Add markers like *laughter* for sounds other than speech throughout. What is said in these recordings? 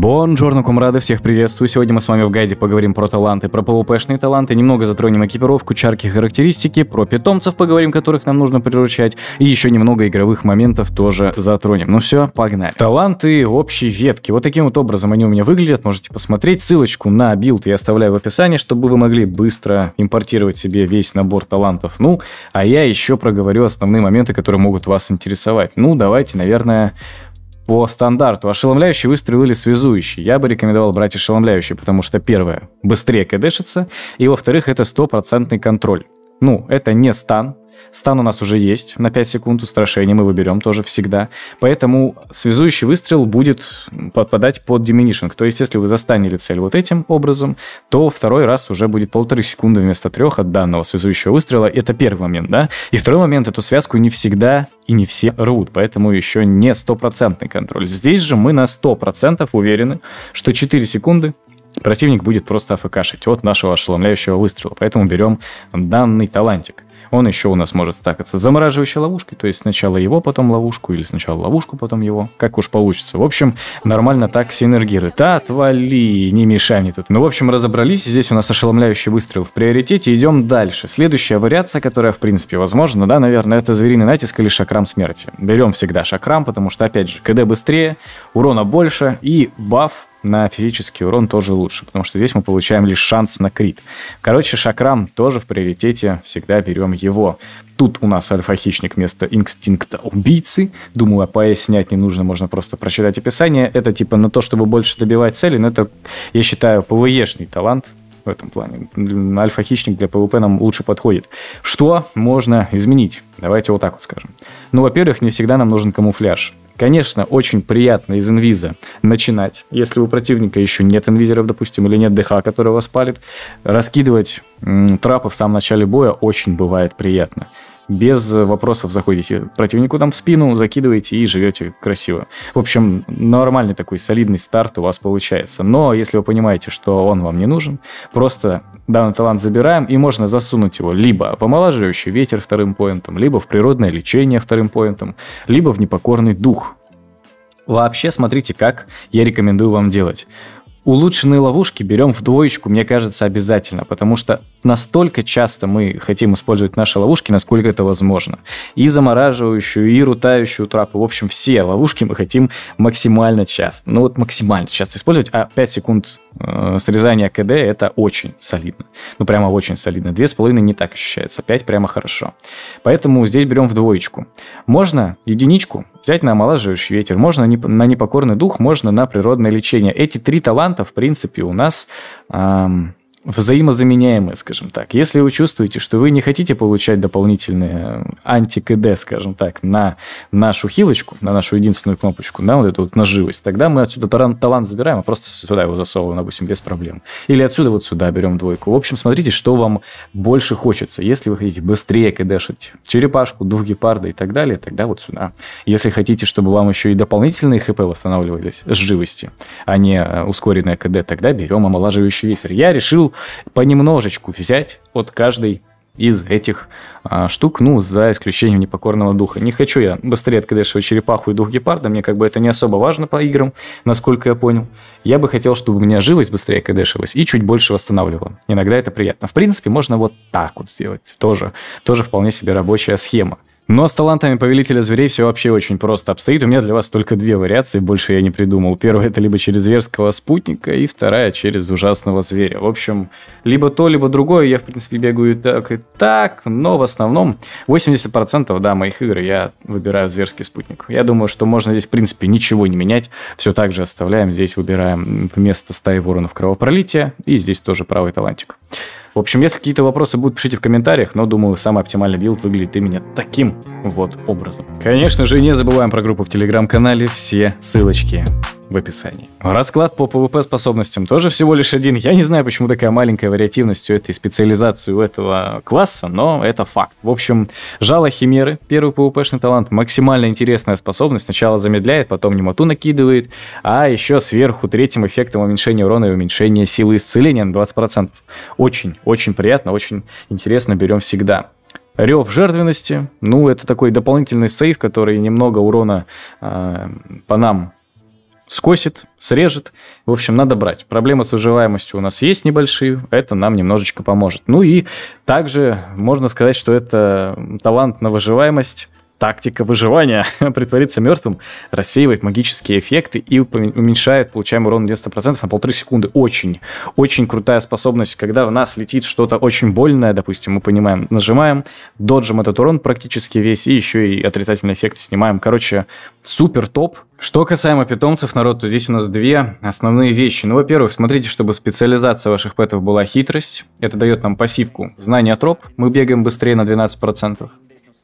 Бонжорно, комрады, всех приветствую. Сегодня мы с вами в гайде поговорим про таланты, про ПВПшные таланты, немного затронем экипировку, чарки, характеристики, про питомцев поговорим, которых нам нужно приручать, и еще немного игровых моментов тоже затронем. Ну все, погнали. Таланты общей ветки. Вот таким вот образом они у меня выглядят, можете посмотреть. Ссылочку на билд я оставляю в описании, чтобы вы могли быстро импортировать себе весь набор талантов. Ну, а я еще проговорю основные моменты, которые могут вас интересовать. Ну, давайте, наверное, по стандарту. Ошеломляющий выстрел или связующий. Я бы рекомендовал брать ошеломляющий, потому что, первое, быстрее кэдэшится, и, во-вторых, это стопроцентный контроль. Ну, это не стан, Стан у нас уже есть на 5 секунд, устрашение мы выберем тоже всегда. Поэтому связующий выстрел будет подпадать под диминишинг. То есть, если вы застанили цель вот этим образом, то второй раз уже будет полторы секунды вместо трех от данного связующего выстрела. Это первый момент, да? И второй момент, эту связку не всегда и не все рвут, поэтому еще не стопроцентный контроль. Здесь же мы на 100% уверены, что 4 секунды противник будет просто афкашить от нашего ошеломляющего выстрела. Поэтому берем данный талантик. Он еще у нас может стакаться замораживающей ловушкой, то есть сначала его, потом ловушку, или сначала ловушку, потом его, как уж получится. В общем, нормально так синергирует. Да, отвали, не мешай мне тут. Ну, в общем, разобрались, здесь у нас ошеломляющий выстрел в приоритете, идем дальше. Следующая вариация, которая, в принципе, возможна, да, наверное, это звериный натиск или шакрам смерти. Берем всегда шакрам, потому что, опять же, КД быстрее, урона больше и баф на физический урон тоже лучше, потому что здесь мы получаем лишь шанс на крит. Короче, Шакрам тоже в приоритете, всегда берем его. Тут у нас альфа-хищник вместо инстинкта убийцы. Думаю, АПС снять не нужно, можно просто прочитать описание. Это типа на то, чтобы больше добивать цели, но это, я считаю, ПВЕшный талант, в этом плане. Альфа-хищник для ПВП нам лучше подходит. Что можно изменить? Давайте вот так вот скажем. Ну, во-первых, не всегда нам нужен камуфляж. Конечно, очень приятно из инвиза начинать, если у противника еще нет инвизеров, допустим, или нет ДХ, который вас палит. Раскидывать трапы в самом начале боя очень бывает приятно. Без вопросов заходите противнику там в спину, закидываете и живете красиво. В общем, нормальный такой солидный старт у вас получается. Но если вы понимаете, что он вам не нужен, просто данный талант забираем, и можно засунуть его либо в омолаживающий ветер вторым поинтом, либо в природное лечение вторым поинтом, либо в непокорный дух Вообще, смотрите, как я рекомендую вам делать. Улучшенные ловушки берем в двоечку, мне кажется, обязательно, потому что настолько часто мы хотим использовать наши ловушки, насколько это возможно. И замораживающую, и рутающую трапу, в общем, все ловушки мы хотим максимально часто. Ну вот максимально часто использовать, а 5 секунд э, срезания КД это очень солидно. Ну прямо очень солидно. 2,5 не так ощущается, 5 прямо хорошо. Поэтому здесь берем в двоечку. Можно единичку взять на омолаживающий ветер, можно на непокорный дух, можно на природное лечение. Эти три таланта вариантов, в принципе, у нас эм, взаимозаменяемые, скажем так. Если вы чувствуете, что вы не хотите получать дополнительные э, анти-КД, скажем так, на нашу хилочку, на нашу единственную кнопочку, на вот эту вот наживость, тогда мы отсюда талант, талант забираем, а просто сюда его засовываем, допустим, без проблем. Или отсюда вот сюда берем двойку. В общем, смотрите, что вам больше хочется. Если вы хотите быстрее кдшить черепашку, дух гепарда и так далее, тогда вот сюда. Если хотите, чтобы вам еще и дополнительные хп восстанавливались с живости, а не э, ускоренное КД, тогда берем омолаживающий вифер. Я решил решил понемножечку взять от каждой из этих а, штук, ну, за исключением непокорного духа. Не хочу я быстрее откадешивать черепаху и дух гепарда, мне как бы это не особо важно по играм, насколько я понял. Я бы хотел, чтобы у меня жилось быстрее кадешилось и чуть больше восстанавливало. Иногда это приятно. В принципе, можно вот так вот сделать. Тоже, тоже вполне себе рабочая схема. Но с талантами повелителя зверей все вообще очень просто обстоит. У меня для вас только две вариации, больше я не придумал. Первая это либо через зверского спутника, и вторая через ужасного зверя. В общем, либо то, либо другое. Я, в принципе, бегаю и так, и так, но в основном 80% да, моих игр я выбираю зверский спутник. Я думаю, что можно здесь, в принципе, ничего не менять. Все так же оставляем. Здесь выбираем вместо стаи воронов кровопролития, и здесь тоже правый талантик. В общем, если какие-то вопросы будут, пишите в комментариях, но думаю, самый оптимальный билд выглядит именно таким вот образом. Конечно же, не забываем про группу в телеграм-канале, все ссылочки в описании. Расклад по ПВП способностям тоже всего лишь один. Я не знаю, почему такая маленькая вариативность у этой специализации у этого класса, но это факт. В общем, жало химеры, первый шный талант, максимально интересная способность. Сначала замедляет, потом немоту накидывает, а еще сверху третьим эффектом уменьшения урона и уменьшения силы исцеления на 20%. Очень, очень приятно, очень интересно, берем всегда. Рев жертвенности, ну это такой дополнительный сейф, который немного урона э, по нам скосит, срежет. В общем, надо брать. Проблемы с выживаемостью у нас есть небольшие, это нам немножечко поможет. Ну и также можно сказать, что это талант на выживаемость Тактика выживания. *laughs* Притвориться мертвым рассеивает магические эффекты и уменьшает получаем урон 90% на полторы секунды. Очень, очень крутая способность, когда в нас летит что-то очень больное, допустим, мы понимаем, нажимаем, доджим этот урон практически весь и еще и отрицательные эффекты снимаем. Короче, супер топ, что касаемо питомцев, народ, то здесь у нас две основные вещи. Ну, во-первых, смотрите, чтобы специализация ваших пэтов была хитрость. Это дает нам пассивку знание троп. Мы бегаем быстрее на 12%.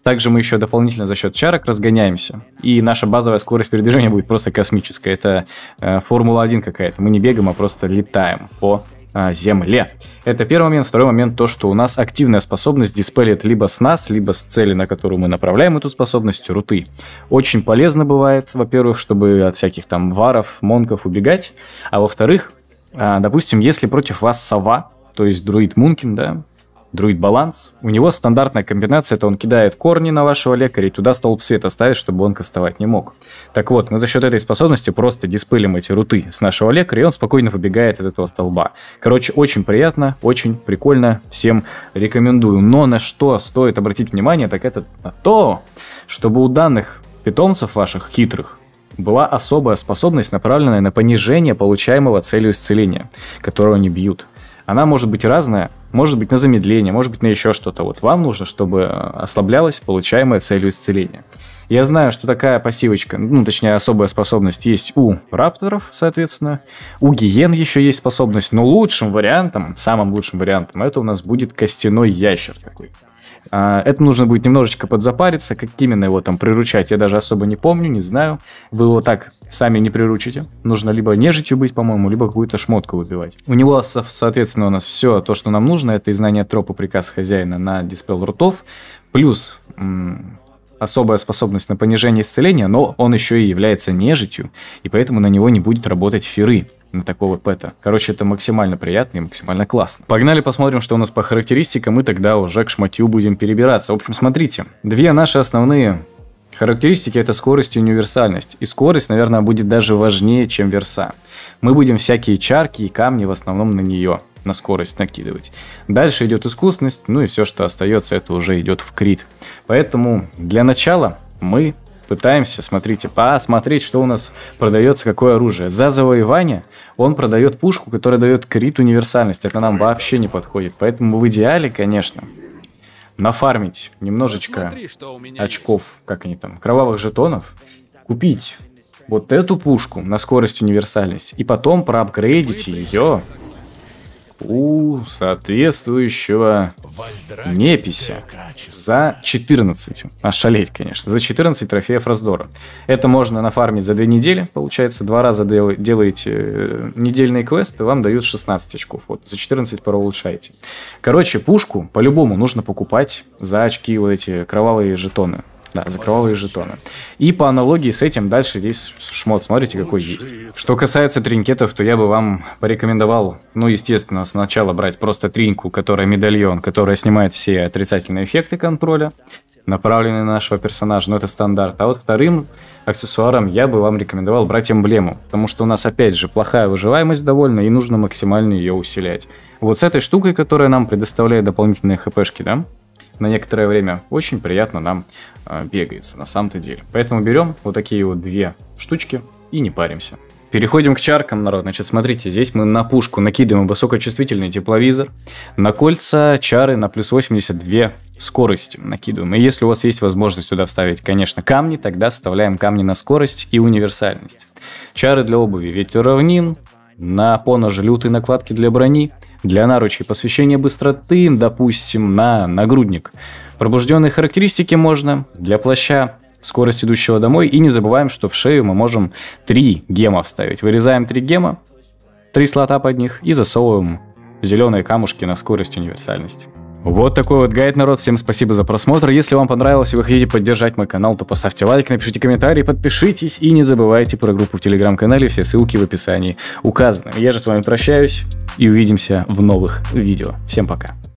Также мы еще дополнительно за счет чарок разгоняемся, и наша базовая скорость передвижения будет просто космическая. Это э, Формула-1 какая-то. Мы не бегаем, а просто летаем по э, земле. Это первый момент. Второй момент то, что у нас активная способность диспелит либо с нас, либо с цели, на которую мы направляем эту способность, руты. Очень полезно бывает, во-первых, чтобы от всяких там варов, монков убегать, а во-вторых, э, допустим, если против вас сова, то есть друид Мункин, да, Druid Balance. У него стандартная комбинация, это он кидает корни на вашего лекаря и туда столб света ставит, чтобы он кастовать не мог. Так вот, мы за счет этой способности просто диспылим эти руты с нашего лекаря, и он спокойно выбегает из этого столба. Короче, очень приятно, очень прикольно, всем рекомендую. Но на что стоит обратить внимание, так это на то, чтобы у данных питомцев ваших хитрых была особая способность, направленная на понижение получаемого целью исцеления, которую они бьют. Она может быть разная, может быть, на замедление, может быть, на еще что-то. Вот вам нужно, чтобы э, ослаблялось получаемое целью исцеления. Я знаю, что такая пассивочка, ну, точнее, особая способность есть у рапторов, соответственно. У гиен еще есть способность, но лучшим вариантом, самым лучшим вариантом, это у нас будет костяной ящер такой. А, это нужно будет немножечко подзапариться, как именно его там приручать, я даже особо не помню, не знаю. Вы его так сами не приручите. Нужно либо нежитью быть, по-моему, либо какую-то шмотку выбивать. У него, соответственно, у нас все то, что нам нужно, это и знание тропы приказ хозяина на диспел рутов, плюс особая способность на понижение исцеления, но он еще и является нежитью, и поэтому на него не будет работать феры на такого пэта. Короче, это максимально приятно и максимально классно. Погнали посмотрим, что у нас по характеристикам, и тогда уже к шматью будем перебираться. В общем, смотрите, две наши основные Характеристики это скорость и универсальность. И скорость, наверное, будет даже важнее, чем верса. Мы будем всякие чарки и камни в основном на нее, на скорость накидывать. Дальше идет искусность, ну и все, что остается, это уже идет в крит. Поэтому для начала мы пытаемся, смотрите, посмотреть, что у нас продается, какое оружие. За завоевание он продает пушку, которая дает крит универсальность. Это нам вообще не подходит. Поэтому в идеале, конечно, нафармить немножечко Смотри, очков, есть. как они там, кровавых жетонов, купить вот эту пушку на скорость универсальность и потом проапгрейдить ее у соответствующего непися за 14. Ошалеть, а конечно. За 14 трофеев раздора. Это можно нафармить за 2 недели, получается. Два раза дел делаете э, недельные квесты, вам дают 16 очков. Вот, за 14 пора улучшаете. Короче, пушку по-любому нужно покупать за очки вот эти кровавые жетоны. Да, за кровавые жетоны. И по аналогии с этим дальше весь шмот, смотрите, какой есть. Что касается тринкетов, то я бы вам порекомендовал, ну, естественно, сначала брать просто тринку, которая медальон, которая снимает все отрицательные эффекты контроля, направленные на нашего персонажа, но это стандарт. А вот вторым аксессуаром я бы вам рекомендовал брать эмблему, потому что у нас, опять же, плохая выживаемость довольно, и нужно максимально ее усилять. Вот с этой штукой, которая нам предоставляет дополнительные хпшки, да, на некоторое время очень приятно нам а, бегается на самом-то деле. Поэтому берем вот такие вот две штучки и не паримся. Переходим к чаркам, народ. Значит, смотрите, здесь мы на пушку накидываем высокочувствительный тепловизор, на кольца чары на плюс 82 скорость накидываем. И если у вас есть возможность туда вставить, конечно, камни, тогда вставляем камни на скорость и универсальность. Чары для обуви ветер равнин, на поножи лютые накладки для брони – для наручей посвящение быстроты, допустим, на нагрудник. Пробужденные характеристики можно для плаща, скорость идущего домой, и не забываем, что в шею мы можем 3 гема вставить. Вырезаем 3 гема, 3 слота под них и засовываем зеленые камушки на скорость универсальность. Вот такой вот гайд, народ. Всем спасибо за просмотр. Если вам понравилось и вы хотите поддержать мой канал, то поставьте лайк, напишите комментарий, подпишитесь и не забывайте про группу в телеграм-канале. Все ссылки в описании указаны. Я же с вами прощаюсь и увидимся в новых видео. Всем пока.